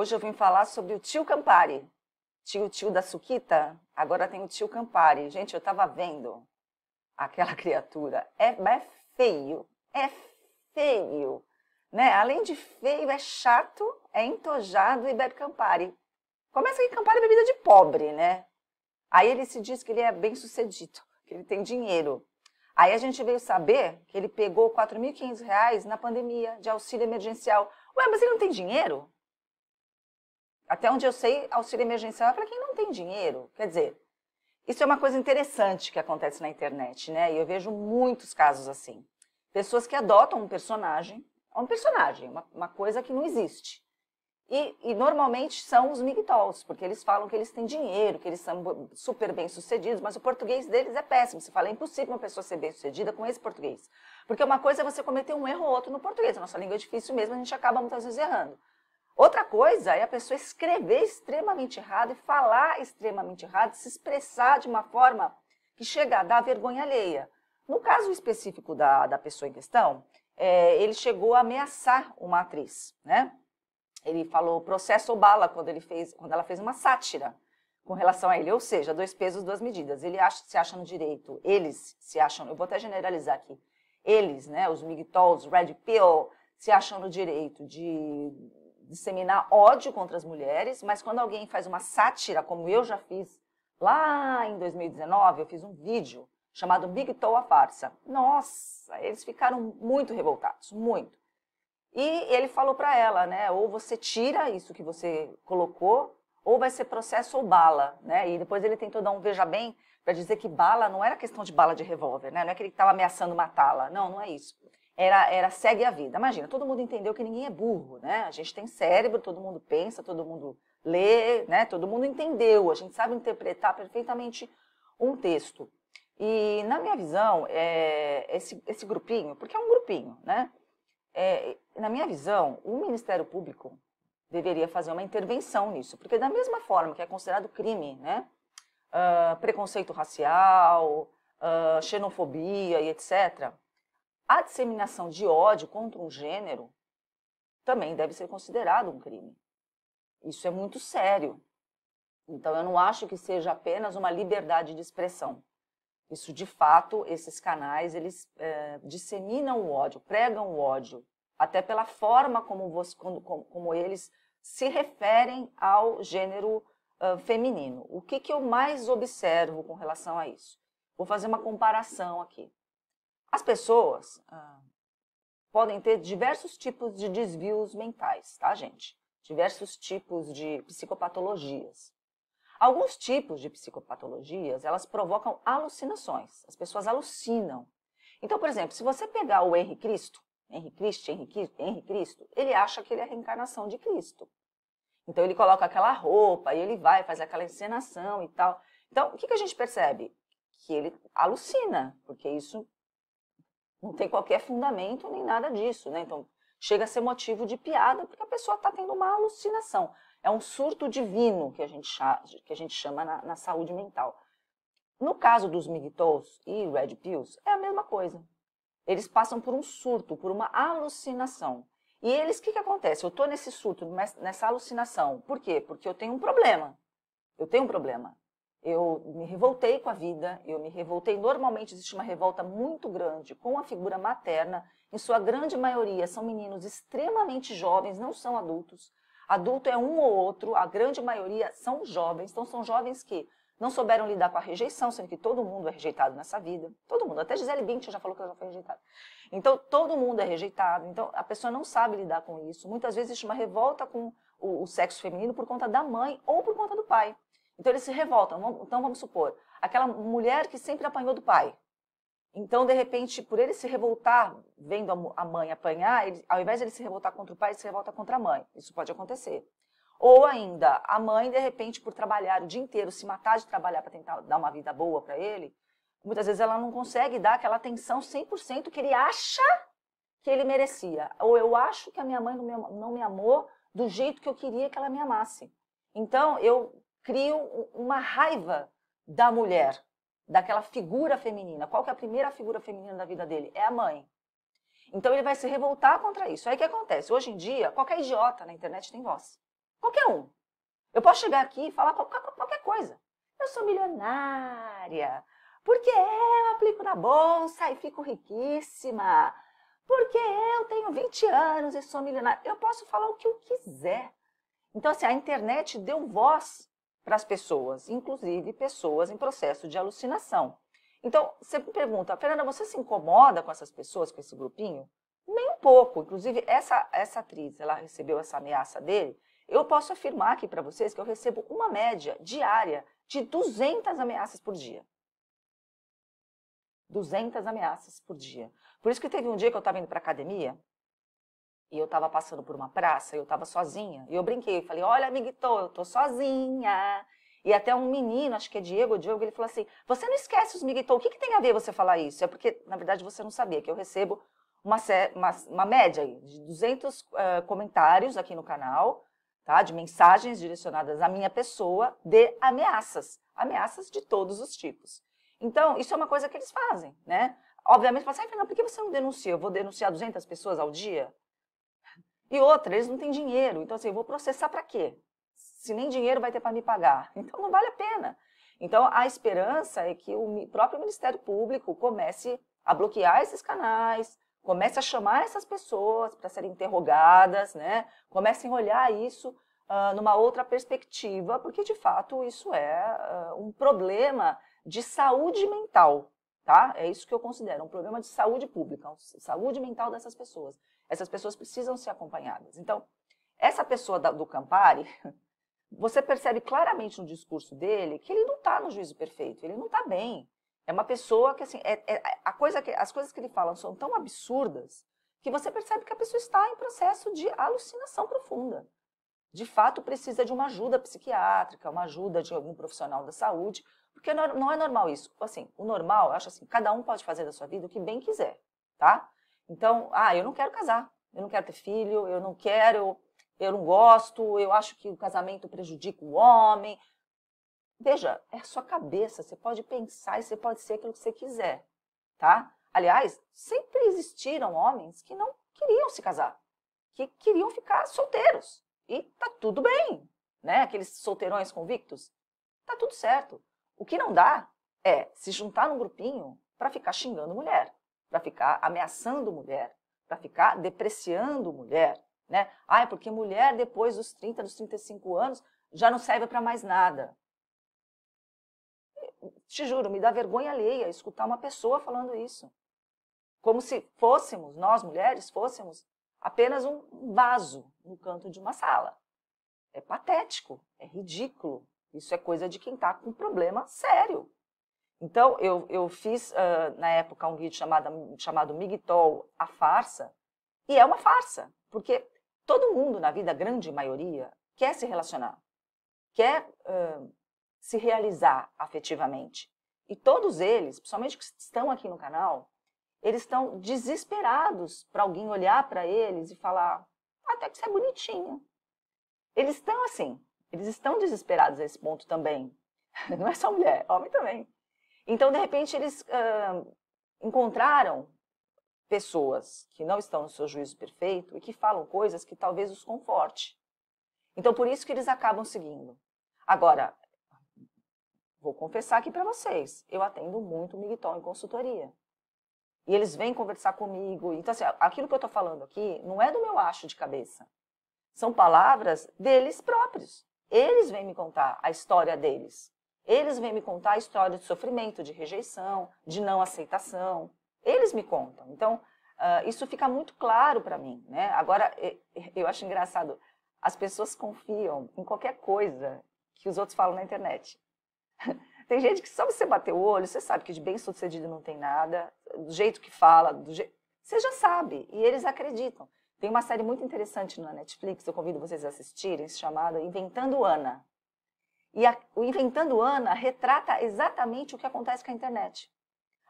Hoje eu vim falar sobre o tio Campari. Tio, tio da Suquita, agora tem o tio Campari. Gente, eu tava vendo aquela criatura. É, é feio, é feio. Né? Além de feio, é chato, é entojado e bebe Campari. Começa que Campari é bebida de pobre, né? Aí ele se diz que ele é bem sucedido, que ele tem dinheiro. Aí a gente veio saber que ele pegou R$ 4.500 na pandemia de auxílio emergencial. Ué, mas ele não tem dinheiro? Até onde eu sei, auxílio emergencial é para quem não tem dinheiro. Quer dizer, isso é uma coisa interessante que acontece na internet, né? E eu vejo muitos casos assim. Pessoas que adotam um personagem, um personagem, uma, uma coisa que não existe. E, e, normalmente são os migtols, porque eles falam que eles têm dinheiro, que eles são super bem-sucedidos, mas o português deles é péssimo. Você fala, é impossível uma pessoa ser bem-sucedida com esse português. Porque uma coisa é você cometer um erro ou outro no português. A nossa língua é difícil mesmo, a gente acaba muitas vezes errando. Outra coisa é a pessoa escrever extremamente errado e falar extremamente errado, se expressar de uma forma que chega a dar vergonha alheia. No caso específico da, da pessoa em questão, é, ele chegou a ameaçar uma atriz, né? Ele falou processo ou bala quando, ele fez, quando ela fez uma sátira com relação a ele, ou seja, dois pesos, duas medidas. Ele acha, se acha no direito, eles se acham, eu vou até generalizar aqui, eles, né, os MGTOWs, Red Pill, se acham no direito de disseminar ódio contra as mulheres, mas quando alguém faz uma sátira, como eu já fiz lá em 2019, eu fiz um vídeo chamado Big Toe a Farsa. Nossa, eles ficaram muito revoltados, muito. E ele falou para ela, né, ou você tira isso que você colocou, ou vai ser processo ou bala, né? E depois ele tentou dar um veja bem para dizer que bala não era questão de bala de revólver, né? Não é que ele estava ameaçando matá-la. Não, não é isso era, era segue a vida. Imagina, todo mundo entendeu que ninguém é burro, né? A gente tem cérebro, todo mundo pensa, todo mundo lê, né? Todo mundo entendeu, a gente sabe interpretar perfeitamente um texto. E na minha visão, é, esse, esse grupinho, porque é um grupinho, né? É, na minha visão, o Ministério Público deveria fazer uma intervenção nisso, porque da mesma forma que é considerado crime, né? Uh, preconceito racial, uh, xenofobia e etc., a disseminação de ódio contra um gênero também deve ser considerado um crime. Isso é muito sério. Então, eu não acho que seja apenas uma liberdade de expressão. Isso, de fato, esses canais, eles é, disseminam o ódio, pregam o ódio, até pela forma como, você, como, como eles se referem ao gênero uh, feminino. O que, que eu mais observo com relação a isso? Vou fazer uma comparação aqui. As pessoas ah, podem ter diversos tipos de desvios mentais, tá, gente? Diversos tipos de psicopatologias. Alguns tipos de psicopatologias, elas provocam alucinações. As pessoas alucinam. Então, por exemplo, se você pegar o Henri Cristo, Henri Cristo, Henri Cristo, ele acha que ele é a reencarnação de Cristo. Então ele coloca aquela roupa e ele vai, faz aquela encenação e tal. Então, o que, que a gente percebe? Que ele alucina, porque isso não tem qualquer fundamento nem nada disso, né? Então, chega a ser motivo de piada porque a pessoa está tendo uma alucinação. É um surto divino que a gente, chama, que a gente chama na, na saúde mental. No caso dos migtos e red pills, é a mesma coisa. Eles passam por um surto, por uma alucinação. E eles, o que, que acontece? Eu estou nesse surto, nessa alucinação. Por quê? Porque eu tenho um problema. Eu tenho um problema. Eu me revoltei com a vida, eu me revoltei. Normalmente existe uma revolta muito grande com a figura materna. Em sua grande maioria são meninos extremamente jovens, não são adultos. Adulto é um ou outro, a grande maioria são jovens. Então são jovens que não souberam lidar com a rejeição, sendo que todo mundo é rejeitado nessa vida. Todo mundo, até Gisele Bündchen já falou que ela já foi rejeitada. Então, todo mundo é rejeitado. Então, a pessoa não sabe lidar com isso. Muitas vezes existe uma revolta com o, o sexo feminino por conta da mãe ou por conta do pai. Então eles se revoltam. Então vamos supor, aquela mulher que sempre apanhou do pai. Então, de repente, por ele se revoltar, vendo a mãe apanhar, ele, ao invés de ele se revoltar contra o pai, ele se revolta contra a mãe. Isso pode acontecer. Ou ainda, a mãe, de repente, por trabalhar o dia inteiro, se matar de trabalhar para tentar dar uma vida boa para ele, muitas vezes ela não consegue dar aquela atenção 100% que ele acha que ele merecia. Ou eu acho que a minha mãe não me, não me amou do jeito que eu queria que ela me amasse. Então, eu criam uma raiva da mulher, daquela figura feminina. Qual que é a primeira figura feminina da vida dele? É a mãe. Então ele vai se revoltar contra isso. Aí o que acontece? Hoje em dia, qualquer idiota na internet tem voz. Qualquer um. Eu posso chegar aqui e falar qualquer coisa. Eu sou milionária. Porque eu aplico na bolsa e fico riquíssima. Porque eu tenho 20 anos e sou milionária. Eu posso falar o que eu quiser. Então, assim, a internet deu voz para as pessoas, inclusive pessoas em processo de alucinação. Então, você me pergunta, Fernanda, você se incomoda com essas pessoas, com esse grupinho? Nem um pouco. Inclusive, essa, essa atriz, ela recebeu essa ameaça dele. Eu posso afirmar aqui para vocês que eu recebo uma média diária de 200 ameaças por dia. 200 ameaças por dia. Por isso que teve um dia que eu estava indo para academia, e eu tava passando por uma praça, eu tava sozinha. E eu brinquei, eu falei, olha, amiguito, eu tô sozinha. E até um menino, acho que é Diego, Diego, ele falou assim, você não esquece os miguitou, o que, que tem a ver você falar isso? É porque, na verdade, você não sabia que eu recebo uma, uma, uma média de 200 uh, eh, comentários aqui no canal, tá? De mensagens direcionadas à minha pessoa de ameaças. Ameaças de todos os tipos. Então, isso é uma coisa que eles fazem, né? Obviamente, você fala assim, ah, Fernanda, por que você não denuncia? Eu vou denunciar 200 pessoas ao dia? E outra, eles não têm dinheiro. Então, assim, eu vou processar para quê? Se nem dinheiro vai ter para me pagar. Então, não vale a pena. Então, a esperança é que o próprio Ministério Público comece a bloquear esses canais, comece a chamar essas pessoas para serem interrogadas, né? comecem a olhar isso uh, numa outra perspectiva, porque de fato isso é uh, um problema de saúde mental tá? É isso que eu considero, um problema de saúde pública, saúde mental dessas pessoas. Essas pessoas precisam ser acompanhadas. Então, essa pessoa do Campari, você percebe claramente no discurso dele que ele não está no juízo perfeito, ele não está bem. É uma pessoa que, assim, é, é, é, a coisa que, as coisas que ele fala são tão absurdas que você percebe que a pessoa está em processo de alucinação profunda. De fato, precisa de uma ajuda psiquiátrica, uma ajuda de algum profissional da saúde porque é, não é normal isso. Assim, o normal, eu acho assim, cada um pode fazer da sua vida o que bem quiser, tá? Então, ah, eu não quero casar, eu não quero ter filho, eu não quero, eu não gosto, eu acho que o casamento prejudica o homem. Veja, é sua cabeça, você pode pensar e você pode ser aquilo que você quiser, tá? Aliás, sempre existiram homens que não queriam se casar, que queriam ficar solteiros. E tá tudo bem, né? Aqueles solteirões convictos. Tá tudo certo. O que não dá é se juntar num grupinho para ficar xingando mulher, para ficar ameaçando mulher, para ficar depreciando mulher, né? Ah, é porque mulher depois dos 30, dos 35 anos já não serve para mais nada. Te juro, me dá vergonha alheia escutar uma pessoa falando isso. Como se fôssemos, nós mulheres, fôssemos apenas um vaso no canto de uma sala. É patético, é ridículo, isso é coisa de quem está com problema sério. Então, eu, eu fiz, uh, na época, um guia chamado, chamado Migtol, a farsa, e é uma farsa, porque todo mundo na vida, a grande maioria, quer se relacionar, quer uh, se realizar afetivamente. E todos eles, principalmente que estão aqui no canal, eles estão desesperados para alguém olhar para eles e falar: ah, até que você é bonitinha. Eles estão assim, eles estão desesperados a esse ponto também. Não é só mulher, homem também. Então, de repente, eles uh, encontraram pessoas que não estão no seu juízo perfeito e que falam coisas que talvez os conforte. Então, por isso que eles acabam seguindo. Agora, vou confessar aqui para vocês, eu atendo muito Miguel em consultoria. E eles vêm conversar comigo. Então, assim, aquilo que eu estou falando aqui não é do meu acho de cabeça. São palavras deles próprios. Eles vêm me contar a história deles. Eles vêm me contar a história de sofrimento, de rejeição, de não aceitação. Eles me contam. Então, uh, isso fica muito claro para mim. Né? Agora, eu acho engraçado, as pessoas confiam em qualquer coisa que os outros falam na internet. tem gente que só você bater o olho, você sabe que de bem sucedido não tem nada, do jeito que fala, do je... você já sabe, e eles acreditam. Tem uma série muito interessante na Netflix, eu convido vocês a assistirem, chamada Inventando Ana. E a, o Inventando Ana retrata exatamente o que acontece com a internet.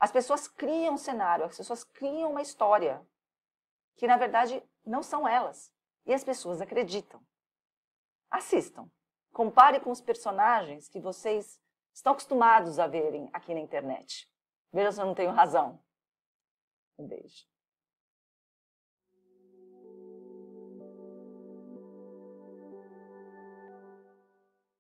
As pessoas criam um cenário, as pessoas criam uma história que na verdade não são elas. E as pessoas acreditam. Assistam. Compare com os personagens que vocês estão acostumados a verem aqui na internet. Veja se eu não tenho razão. Um beijo.